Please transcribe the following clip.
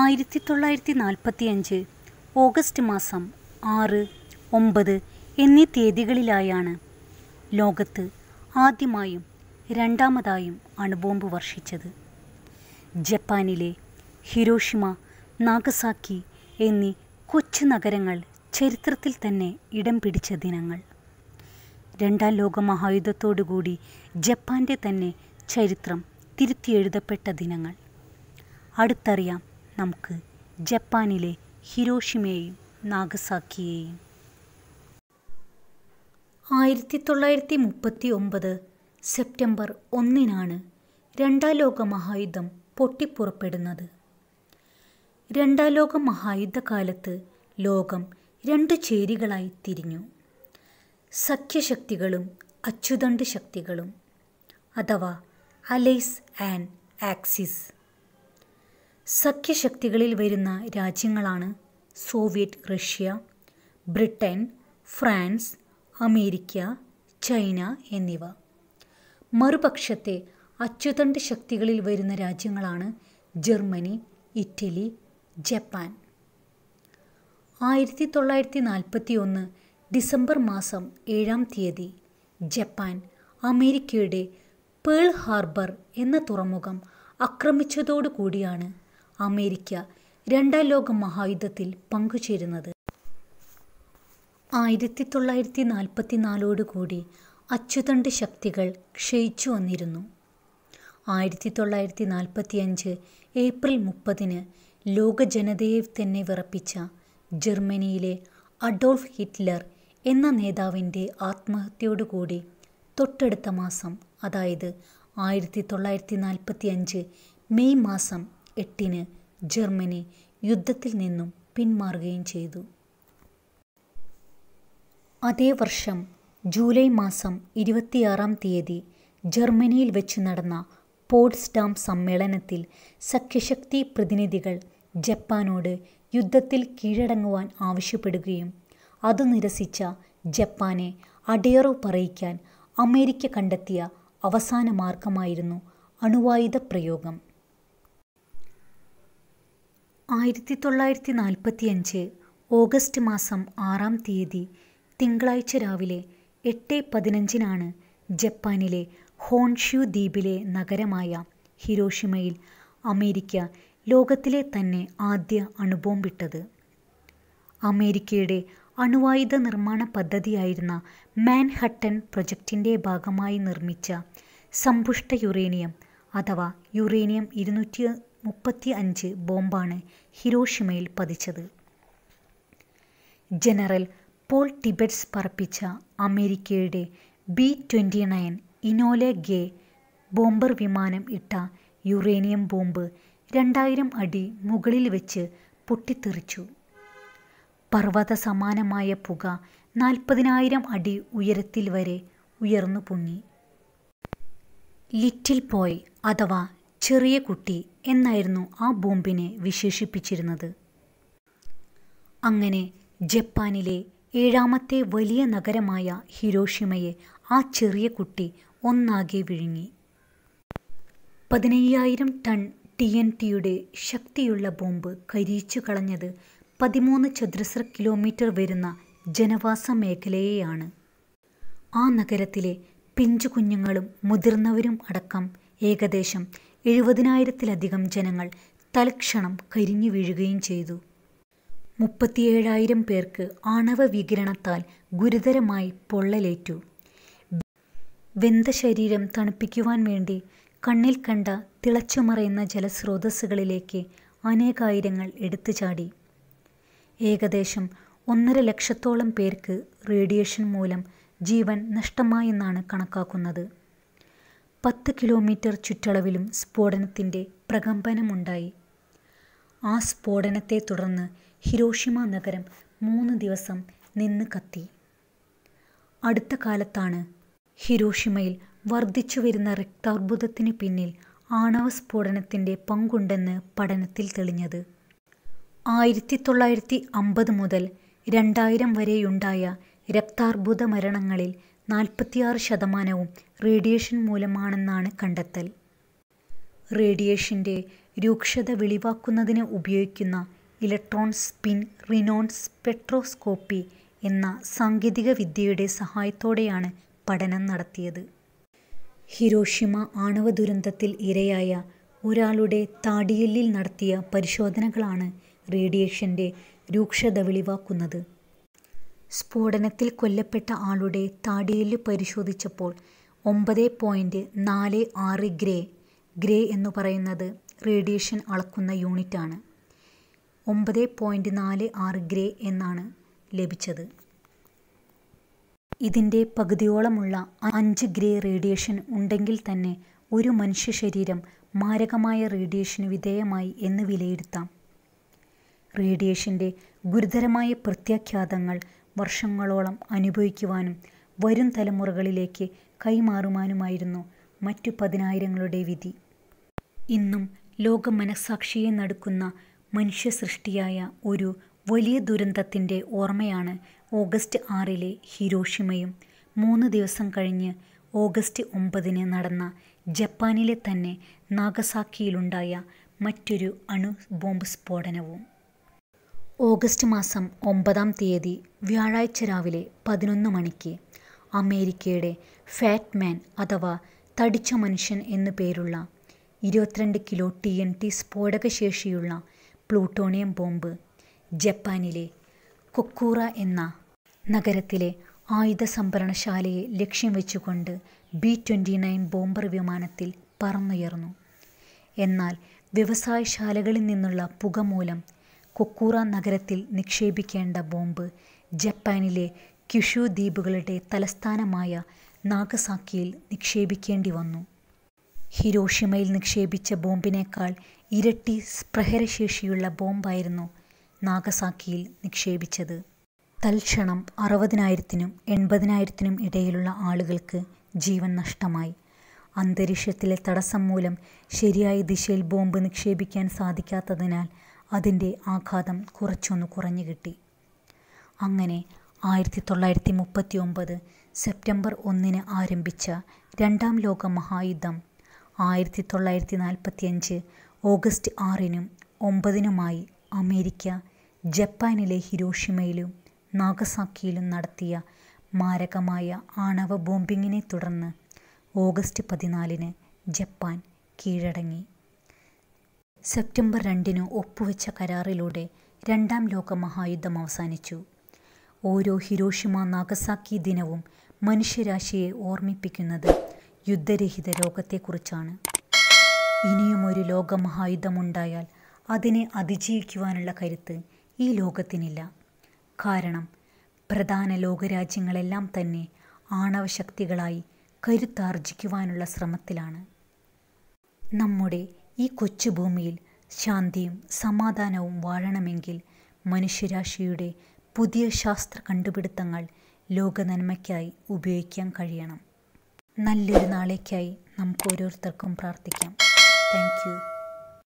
ആയിരത്തി തൊള്ളായിരത്തി നാൽപ്പത്തിയഞ്ച് ഓഗസ്റ്റ് മാസം ആറ് ഒമ്പത് എന്നീ തീയതികളിലായാണ് ലോകത്ത് ആദ്യമായും രണ്ടാമതായും അണുബോംബ് വർഷിച്ചത് ജപ്പാനിലെ ഹിരോഷിമ നാഗസാക്കി എന്നീ കൊച്ചു നഗരങ്ങൾ ചരിത്രത്തിൽ തന്നെ ഇടം പിടിച്ച ദിനങ്ങൾ രണ്ടാം ലോക മഹായുദ്ധത്തോടുകൂടി ജപ്പാൻ്റെ തന്നെ ചരിത്രം തിരുത്തിയെഴുതപ്പെട്ട ദിനങ്ങൾ അടുത്തറിയാം നമുക്ക് ജപ്പാനിലെ ഹിരോഷിമയെയും നാഗസാക്കിയെയും ആയിരത്തി തൊള്ളായിരത്തി മുപ്പത്തി ഒമ്പത് സെപ്റ്റംബർ ഒന്നിനാണ് രണ്ടാം ലോക മഹായുദ്ധം പൊട്ടിപ്പുറപ്പെടുന്നത് രണ്ടാം ലോക മഹായുദ്ധകാലത്ത് ലോകം രണ്ട് ചേരികളായി തിരിഞ്ഞു സഖ്യശക്തികളും അച്യുതണ്ട് ശക്തികളും അഥവാ അലൈസ് ആൻഡ് ആക്സിസ് സഖ്യശക്തികളിൽ വരുന്ന രാജ്യങ്ങളാണ് Soviet Russia Britain France America China എന്നിവ മറുപക്ഷത്തെ അച്ചുതണ്ട് ശക്തികളിൽ വരുന്ന രാജ്യങ്ങളാണ് ജർമ്മനി ഇറ്റലി ജപ്പാൻ ആയിരത്തി തൊള്ളായിരത്തി നാൽപ്പത്തി ഒന്ന് ഡിസംബർ മാസം ഏഴാം തീയതി ജപ്പാൻ അമേരിക്കയുടെ പേൾ ഹാർബർ എന്ന തുറമുഖം ആക്രമിച്ചതോടുകൂടിയാണ് അമേരിക്ക രണ്ടാം ലോക മഹായുദ്ധത്തിൽ പങ്കുചേരുന്നത് ആയിരത്തി തൊള്ളായിരത്തി കൂടി അച്ചുതണ്ട് ശക്തികൾ ക്ഷയിച്ചു വന്നിരുന്നു ആയിരത്തി തൊള്ളായിരത്തി നാൽപ്പത്തി അഞ്ച് ഏപ്രിൽ മുപ്പതിന് ലോക ജനതയെ തന്നെ വിറപ്പിച്ച ജർമ്മനിയിലെ അഡോൾഫ് ഹിറ്റ്ലർ എന്ന നേതാവിൻ്റെ ആത്മഹത്യയോടുകൂടി തൊട്ടടുത്ത മാസം അതായത് ആയിരത്തി തൊള്ളായിരത്തി നാൽപ്പത്തി അഞ്ച് മെയ് മാസം എട്ടിന് ജർമ്മനി യുദ്ധത്തിൽ നിന്നും പിന്മാറുകയും ചെയ്തു അതേ വർഷം ജൂലൈ മാസം ഇരുപത്തിയാറാം തീയതി ജർമ്മനിയിൽ വെച്ച് നടന്ന പോട്സ്ഡാം സമ്മേളനത്തിൽ സഖ്യശക്തി പ്രതിനിധികൾ ജപ്പാനോട് യുദ്ധത്തിൽ കീഴടങ്ങുവാൻ ആവശ്യപ്പെടുകയും അത് നിരസിച്ച ജപ്പാനെ അടയറവ് പറയിക്കാൻ അമേരിക്ക കണ്ടെത്തിയ അവസാന മാർഗമായിരുന്നു അണുവായുധ പ്രയോഗം ആയിരത്തി തൊള്ളായിരത്തി നാൽപ്പത്തിയഞ്ച് ഓഗസ്റ്റ് മാസം ആറാം തീയതി തിങ്കളാഴ്ച രാവിലെ എട്ട് പതിനഞ്ചിനാണ് ജപ്പാനിലെ ഹോൺഷ്യൂ ദ്വീപിലെ നഗരമായ ഹിരോഷിമയിൽ അമേരിക്ക ലോകത്തിലെ തന്നെ ആദ്യ അണുബോംബിട്ടത് അമേരിക്കയുടെ അണുവായുധ നിർമ്മാണ പദ്ധതിയായിരുന്ന മാൻഹട്ടൻ പ്രൊജക്റ്റിൻ്റെ ഭാഗമായി നിർമ്മിച്ച സമ്പുഷ്ട യുറേനിയം അഥവാ യുറേനിയം ഇരുന്നൂറ്റി മുപ്പത്തി അഞ്ച് ബോംബാണ് ഹിരോഷിമയിൽ പതിച്ചത് ജനറൽ പോൾ ടിബറ്റ്സ് പറപ്പിച്ച അമേരിക്കയുടെ B twenty nine Enola Gay bomber വിമാനം ഇട്ട യുറേനിയം ബോംബ് രണ്ടായിരം അടി മുകളിൽ വെച്ച് പൊട്ടിത്തെറിച്ചു പർവ്വത സമാനമായ പുക നാൽപ്പതിനായിരം അടി ഉയരത്തിൽ വരെ ഉയർന്നു പൊങ്ങി ലിറ്റിൽ പോയ് അഥവാ ചെറിയ കുട്ടി എന്നായിരുന്നു ആ ബോംബിനെ വിശേഷിപ്പിച്ചിരുന്നത് അങ്ങനെ ജപ്പാനിലെ ഏഴാമത്തെ വലിയ നഗരമായ ഹിരോഷിമയെ ആ ചെറിയ കുട്ടി ഒന്നാകെ വിഴുങ്ങി പതിനയ്യായിരം ടൺ ടി എൻ ടിയുടെ ശക്തിയുള്ള ബോംബ് കരിയിച്ചു കളഞ്ഞത് പതിമൂന്ന് ചതുരശ്ര കിലോമീറ്റർ വരുന്ന ജനവാസ മേഖലയെയാണ് ആ നഗരത്തിലെ പിഞ്ചു കുഞ്ഞുങ്ങളും മുതിർന്നവരും അടക്കം ഏകദേശം എഴുപതിനായിരത്തിലധികം ജനങ്ങൾ തൽക്ഷണം കരിഞ്ഞു വീഴുകയും ചെയ്തു മുപ്പത്തിയേഴായിരം പേർക്ക് ആണവ വികിരണത്താൽ ഗുരുതരമായി പൊള്ളലേറ്റു വെന്ത ശരീരം തണുപ്പിക്കുവാൻ വേണ്ടി കണ്ണിൽ കണ്ട തിളച്ചുമറയുന്ന ജലസ്രോതസ്സുകളിലേക്ക് അനേകായിരങ്ങൾ എടുത്തു ചാടി ഏകദേശം ഒന്നര ലക്ഷത്തോളം പേർക്ക് റേഡിയേഷൻ മൂലം ജീവൻ നഷ്ടമായെന്നാണ് കണക്കാക്കുന്നത് പത്ത് കിലോമീറ്റർ ചുറ്റളവിലും സ്ഫോടനത്തിൻ്റെ പ്രകമ്പനമുണ്ടായി ആ സ്ഫോടനത്തെ തുടർന്ന് ഹിരോഷിമ നഗരം മൂന്ന് ദിവസം നിന്ന് കത്തി അടുത്ത കാലത്താണ് ഹിരോഷിമയിൽ വർദ്ധിച്ചു വരുന്ന രക്താർബുദത്തിന് പിന്നിൽ ആണവ സ്ഫോടനത്തിൻ്റെ പങ്കുണ്ടെന്ന് പഠനത്തിൽ തെളിഞ്ഞത് ആയിരത്തി തൊള്ളായിരത്തി അമ്പത് മുതൽ രണ്ടായിരം വരെയുണ്ടായ രക്താർബുദ മരണങ്ങളിൽ നാൽപ്പത്തിയാറ് ശതമാനവും റേഡിയേഷൻ മൂലമാണെന്നാണ് കണ്ടെത്തൽ. റേഡിയേഷൻ്റെ രൂക്ഷത വെളിവാക്കുന്നതിന് ഉപയോഗിക്കുന്ന ഇലക്ട്രോൺ സ്പിൻ റിനോൺ സ്പെക്ട്രോസ്കോപ്പി എന്ന സാങ്കേതിക വിദ്യയുടെ സഹായത്തോടെയാണ് പഠനം നടത്തിയത്. ഹിരോഷിമ ആണവ ദുരന്തത്തിൽ ഇരയായ ഒരാളുടെ താടിയെല്ലിൽ നടത്തിയ പരിശോധനകളാണ് റേഡിയേഷൻ്റെ രൂക്ഷത വെളിവാക്കുന്നത്. സ്ഫോടനത്തിൽ കൊല്ലപ്പെട്ട ആളുടെ താടിയെല്ല് പരിശോധിച്ചപ്പോൾ ഒമ്പത് പോയിൻ്റ് നാല് ആറ് ഗ്രേ ഗ്രേ എന്ന് പറയുന്നത് റേഡിയേഷൻ അളക്കുന്ന യൂണിറ്റാണ് ഒമ്പത് പോയിൻ്റ് നാല് ആറ് ഗ്രേ എന്നാണ് ലഭിച്ചത് ഇതിൻ്റെ പകുതിയോളമുള്ള അഞ്ച് ഗ്രേ റേഡിയേഷൻ ഉണ്ടെങ്കിൽ തന്നെ ഒരു മനുഷ്യ ശരീരം മാരകമായ റേഡിയേഷന് വിധേയമായി എന്ന് വിലയിരുത്താം റേഡിയേഷൻ്റെ ഗുരുതരമായ പ്രത്യാഘാതങ്ങൾ വർഷങ്ങളോളം അനുഭവിക്കുവാനും വരും തലമുറകളിലേക്ക് കൈമാറുവാനുമായിരുന്നു മറ്റു പതിനായിരങ്ങളുടെ വിധി ഇന്നും ലോക മനസാക്ഷിയെ നടുക്കുന്ന മനുഷ്യസൃഷ്ടിയായ ഒരു വലിയ ദുരന്തത്തിൻ്റെ ഓർമ്മയാണ് ഓഗസ്റ്റ് ആറിലെ ഹിരോഷിമയും മൂന്ന് ദിവസം കഴിഞ്ഞ് ഓഗസ്റ്റ് ഒമ്പതിന് നടന്ന ജപ്പാനിലെ തന്നെ നാഗസാക്കിയിലുണ്ടായ മറ്റൊരു അണു ബോംബ് സ്ഫോടനവും ഓഗസ്റ്റ് മാസം ഒമ്പതാം തീയതി വ്യാഴാഴ്ച രാവിലെ പതിനൊന്ന് മണിക്ക് അമേരിക്കയുടെ ഫാറ്റ് മാൻ അഥവാ തടിച്ച മനുഷ്യൻ എന്നു പേരുള്ള ഇരുപത്തിരണ്ട് കിലോ ടി എൻ ടി സ്ഫോടകശേഷിയുള്ള പ്ലൂട്ടോണിയം ബോംബ് ജപ്പാനിലെ കൊക്കൂറ എന്ന നഗരത്തിലെ ആയുധ സംഭരണശാലയെ ലക്ഷ്യം വെച്ചുകൊണ്ട് ബി ട്വൻറ്റി നയൻ ബോംബർ വിമാനത്തിൽ പറന്നുയർന്നു എന്നാൽ വ്യവസായശാലകളിൽ നിന്നുള്ള പുക മൂലം കൊക്കൂറ നഗരത്തിൽ നിക്ഷേപിക്കേണ്ട ബോംബ് ജപ്പാനിലെ ക്യുഷു ദ്വീപുകളുടെ തലസ്ഥാനമായ നാഗസാക്കിയിൽ നിക്ഷേപിക്കേണ്ടി വന്നു. ഹിരോഷിമയിൽ നിക്ഷേപിച്ച ബോംബിനേക്കാൾ ഇരട്ടി സ്പ്രഹരശേഷിയുള്ള ബോംബായിരുന്നു നാഗസാക്കിയിൽ നിക്ഷേപിച്ചത്. തൽക്ഷണം അറുപതിനായിരത്തിനും എൺപതിനായിരത്തിനും ഇടയിലുള്ള ആളുകൾക്ക് ജീവൻ നഷ്ടമായി. അന്തരീക്ഷത്തിലെ തടസ്സം മൂലം ശരിയായ ദിശയിൽ ബോംബ് നിക്ഷേപിക്കാൻ സാധിക്കാത്തതിനാൽ അതിൻ്റെ ആഘാതം കുറച്ചൊന്ന് കുറഞ്ഞു കിട്ടി അങ്ങനെ ആയിരത്തി തൊള്ളായിരത്തി മുപ്പത്തി ഒമ്പത് സെപ്റ്റംബർ ഒന്നിന് ആരംഭിച്ച രണ്ടാം ലോക മഹായുദ്ധം ആയിരത്തി തൊള്ളായിരത്തി അഞ്ച് ഓഗസ്റ്റ് ആറിനും ഒമ്പതിനുമായി അമേരിക്ക ജപ്പാനിലെ ഹിരോഷിമയിലും നാഗസാക്കിയിലും നടത്തിയ മാരകമായ ആണവ ബോംബിങ്ങിനെ തുടർന്ന് ഓഗസ്റ്റ് പതിനാലിന് ജപ്പാൻ കീഴടങ്ങി സെപ്റ്റംബർ രണ്ടിന് ഒപ്പുവെച്ച കരാറിലൂടെ രണ്ടാം ലോക മഹായുദ്ധം അവസാനിച്ചു ഓരോ ഹിരോഷിമ നാഗസാക്കി ദിനവും മനുഷ്യരാശിയെ ഓർമ്മിപ്പിക്കുന്നത് യുദ്ധരഹിത ലോകത്തെക്കുറിച്ചാണ് ഇനിയും ഒരു ലോകമഹായുദ്ധമുണ്ടായാൽ അതിനെ അതിജീവിക്കുവാനുള്ള കരുത്ത് ഈ ലോകത്തിനില്ല കാരണം പ്രധാന ലോകരാജ്യങ്ങളെല്ലാം തന്നെ ആണവശക്തികളായി കരുത്താർജിക്കുവാനുള്ള ശ്രമത്തിലാണ് നമ്മുടെ ഈ കൊച്ചു ഭൂമിയിൽ ശാന്തിയും സമാധാനവും വാഴണമെങ്കിൽ മനുഷ്യരാശിയുടെ പുതിയ ശാസ്ത്ര കണ്ടുപിടുത്തങ്ങൾ ലോക നന്മയ്ക്കായി ഉപയോഗിക്കാൻ കഴിയണം നല്ലൊരു നാളേക്കായി നമുക്ക് ഓരോരുത്തർക്കും പ്രാർത്ഥിക്കാം താങ്ക്